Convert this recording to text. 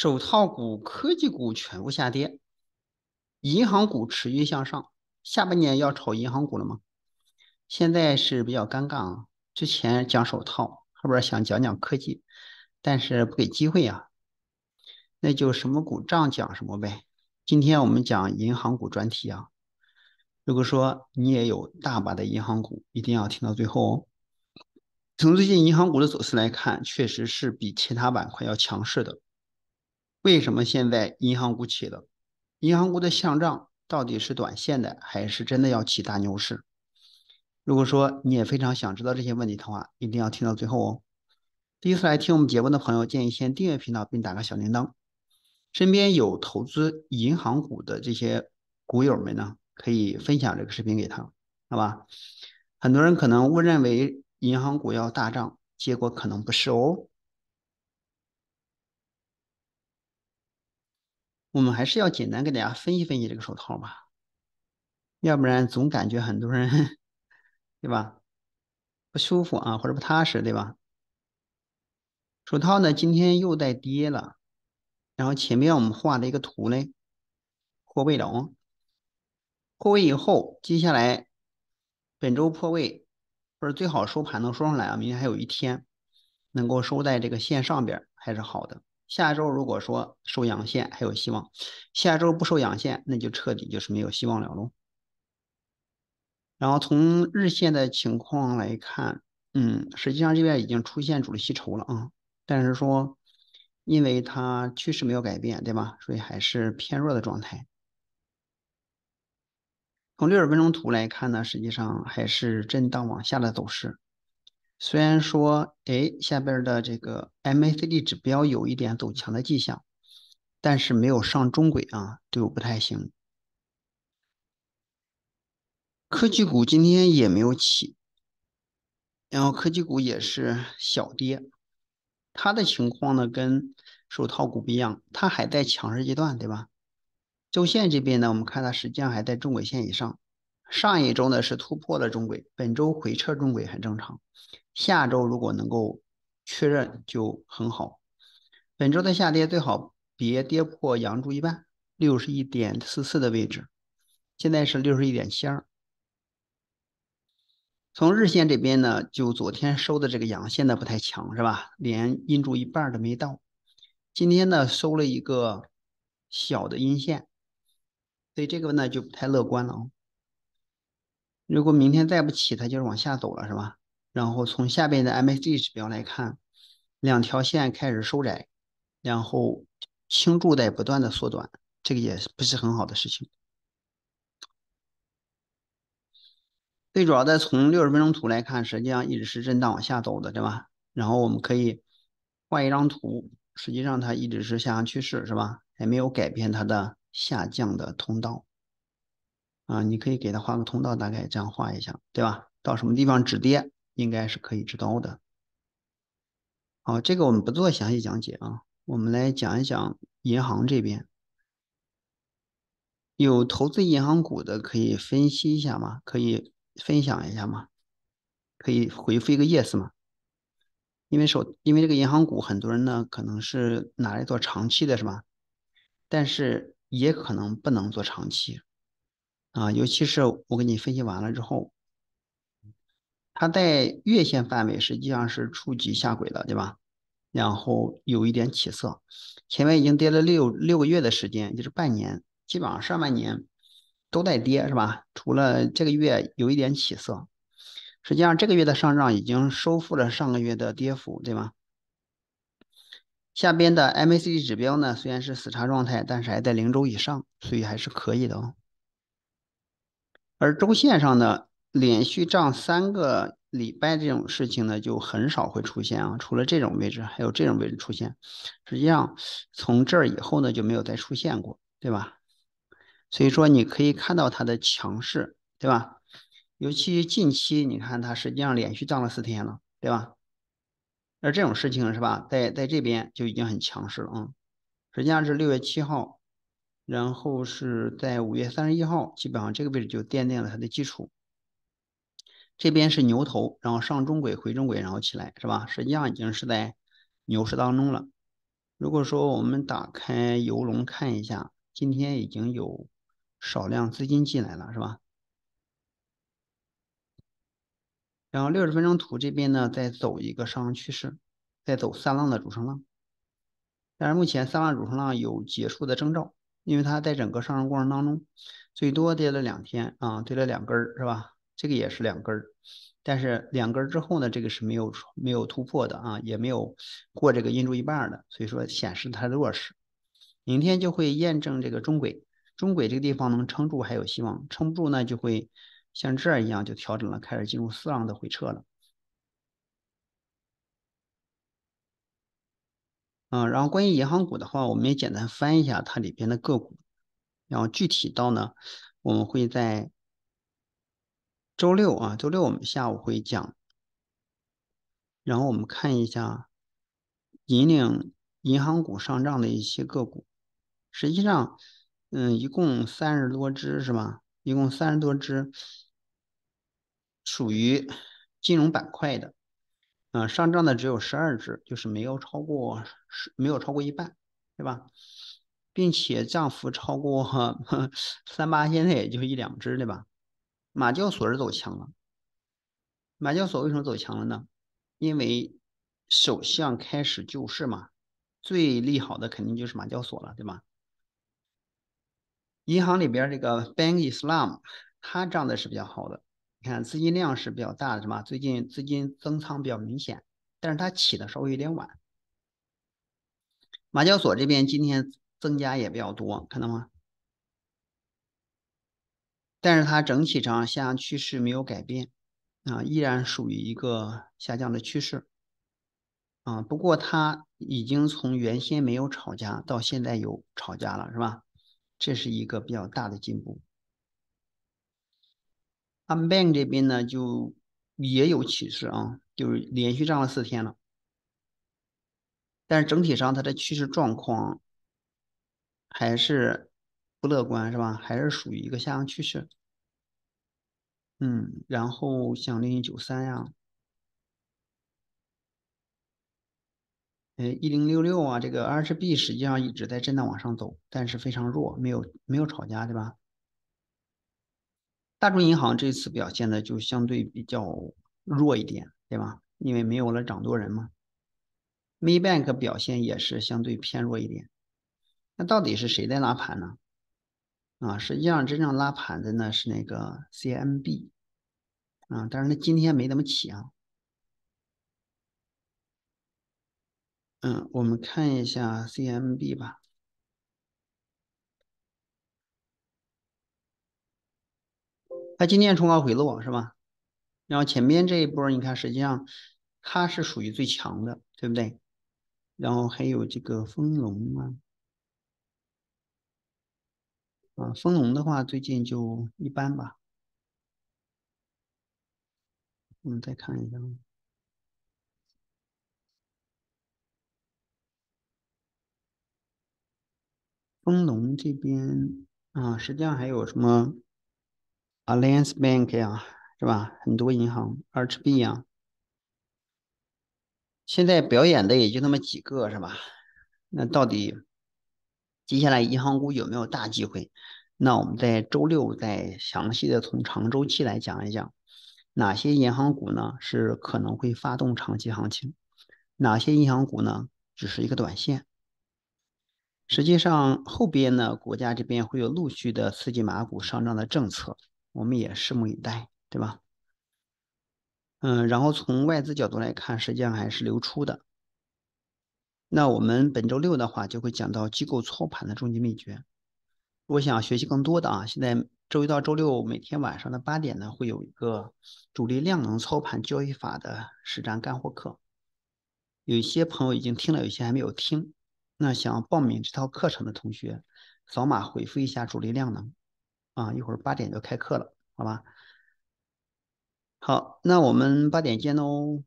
手套股、科技股全部下跌，银行股持续向上。下半年要炒银行股了吗？现在是比较尴尬啊！之前讲手套，后边想讲讲科技，但是不给机会啊。那就什么股这样讲什么呗。今天我们讲银行股专题啊。如果说你也有大把的银行股，一定要听到最后哦。从最近银行股的走势来看，确实是比其他板块要强势的。为什么现在银行股起了？银行股的上涨到底是短线的，还是真的要起大牛市？如果说你也非常想知道这些问题的话，一定要听到最后哦。第一次来听我们节目的朋友，建议先订阅频道并打个小铃铛。身边有投资银行股的这些股友们呢，可以分享这个视频给他，好吧？很多人可能误认为银行股要大涨，结果可能不是哦。我们还是要简单给大家分析分析这个手套吧，要不然总感觉很多人对吧，不舒服啊或者不踏实对吧？手套呢今天又在跌了，然后前面我们画的一个图呢，破位了哦，破位以后接下来本周破位或者最好收盘能收上来啊，明天还有一天能够收在这个线上边还是好的。下周如果说收阳线还有希望，下周不收阳线那就彻底就是没有希望了喽。然后从日线的情况来看，嗯，实际上这边已经出现主力吸筹了啊，但是说因为它趋势没有改变，对吧？所以还是偏弱的状态。从六十分钟图来看呢，实际上还是震荡往下的走势。虽然说，哎，下边的这个 MACD 指标有一点走强的迹象，但是没有上中轨啊，对我不太行。科技股今天也没有起，然后科技股也是小跌，它的情况呢跟手套股不一样，它还在强势阶段，对吧？周线这边呢，我们看它实际上还在中轨线以上。上一周呢是突破了中轨，本周回撤中轨很正常。下周如果能够确认就很好。本周的下跌最好别跌破阳柱一半，六十一点四四的位置。现在是六十一点七二。从日线这边呢，就昨天收的这个阳线呢不太强，是吧？连阴柱一半都没到。今天呢收了一个小的阴线，所以这个呢就不太乐观了啊。如果明天再不起，它就是往下走了，是吧？然后从下边的 MACD 指标来看，两条线开始收窄，然后轻柱在不断的缩短，这个也是不是很好的事情。最主要的从六十分钟图来看，实际上一直是震荡往下走的，对吧？然后我们可以画一张图，实际上它一直是下降趋势，是吧？还没有改变它的下降的通道。啊，你可以给它画个通道，大概这样画一下，对吧？到什么地方止跌，应该是可以知道的。好，这个我们不做详细讲解啊，我们来讲一讲银行这边。有投资银行股的可以分析一下吗？可以分享一下吗？可以回复一个 yes 吗？因为手，因为这个银行股很多人呢，可能是拿来做长期的，是吧？但是也可能不能做长期。啊，尤其是我给你分析完了之后，它在月线范围实际上是触及下轨了，对吧？然后有一点起色，前面已经跌了六六个月的时间，就是半年，基本上上半年都在跌，是吧？除了这个月有一点起色，实际上这个月的上涨已经收复了上个月的跌幅，对吗？下边的 MACD 指标呢，虽然是死叉状态，但是还在零轴以上，所以还是可以的哦。而周线上呢，连续涨三个礼拜这种事情呢，就很少会出现啊。除了这种位置，还有这种位置出现，实际上从这儿以后呢，就没有再出现过，对吧？所以说你可以看到它的强势，对吧？尤其近期你看它实际上连续涨了四天了，对吧？而这种事情是吧，在在这边就已经很强势了，嗯，实际上是六月七号。然后是在五月三十一号，基本上这个位置就奠定了它的基础。这边是牛头，然后上中轨回中轨，然后起来，是吧？实际上已经是在牛市当中了。如果说我们打开游龙看一下，今天已经有少量资金进来了，是吧？然后六十分钟图这边呢，再走一个上升趋势，再走三浪的主升浪，但是目前三浪主升浪有结束的征兆。因为它在整个上升过程当中，最多跌了两天啊，跌了两根儿是吧？这个也是两根儿，但是两根儿之后呢，这个是没有没有突破的啊，也没有过这个阴柱一半的，所以说显示它的弱势。明天就会验证这个中轨，中轨这个地方能撑住还有希望，撑不住呢就会像这儿一样就调整了，开始进入四浪的回撤了。嗯，然后关于银行股的话，我们也简单翻一下它里边的个股，然后具体到呢，我们会在周六啊，周六我们下午会讲，然后我们看一下引领银行股上涨的一些个股，实际上，嗯，一共三十多只是吧？一共三十多只属于金融板块的。嗯，上涨的只有十二只，就是没有超过十，没有超过一半，对吧？并且涨幅超过 三八，现在也就是一两只，对吧？马交所是走强了，马交所为什么走强了呢？因为首相开始救市嘛，最利好的肯定就是马交所了，对吧？银行里边这个 Bank Islam，它涨的是比较好的。你看资金量是比较大的，是吧？最近资金增仓比较明显，但是它起的稍微有点晚。马交所这边今天增加也比较多，看到吗？但是它整体上下降趋势没有改变啊，依然属于一个下降的趋势啊。不过它已经从原先没有吵架到现在有吵架了，是吧？这是一个比较大的进步。AmBank 这边呢，就也有启示啊，就是连续涨了四天了。但是整体上它的趋势状况还是不乐观，是吧？还是属于一个下降趋势。嗯，然后像零零九三呀，哎一零六六啊，这个 RB 实际上一直在震荡往上走，但是非常弱，没有没有吵架，对吧？大众银行这次表现的就相对比较弱一点，对吧？因为没有了掌舵人嘛。Maybank 表现也是相对偏弱一点。那到底是谁在拉盘呢？啊，实际上真正拉盘的呢是那个 CMB 啊，但是呢今天没怎么起啊。嗯，我们看一下 CMB 吧。它今天冲高回落是吧？然后前面这一波，你看，实际上它是属于最强的，对不对？然后还有这个丰隆啊，啊，丰隆的话最近就一般吧。我们再看一下啊，丰龙这边啊，实际上还有什么？Alliance Bank 啊，是吧？很多银行，Arch B 啊，现在表演的也就那么几个，是吧？那到底接下来银行股有没有大机会？那我们在周六再详细的从长周期来讲一讲，哪些银行股呢是可能会发动长期行情？哪些银行股呢只是一个短线？实际上后边呢，国家这边会有陆续的刺激马股上涨的政策。我们也拭目以待，对吧？嗯，然后从外资角度来看，实际上还是流出的。那我们本周六的话，就会讲到机构操盘的终极秘诀。如果想学习更多的啊，现在周一到周六每天晚上的八点呢，会有一个主力量能操盘交易法的实战干货课。有一些朋友已经听了，有些还没有听。那想报名这套课程的同学，扫码回复一下“主力量能”。啊，一会儿八点就开课了，好吧？好，那我们八点见喽。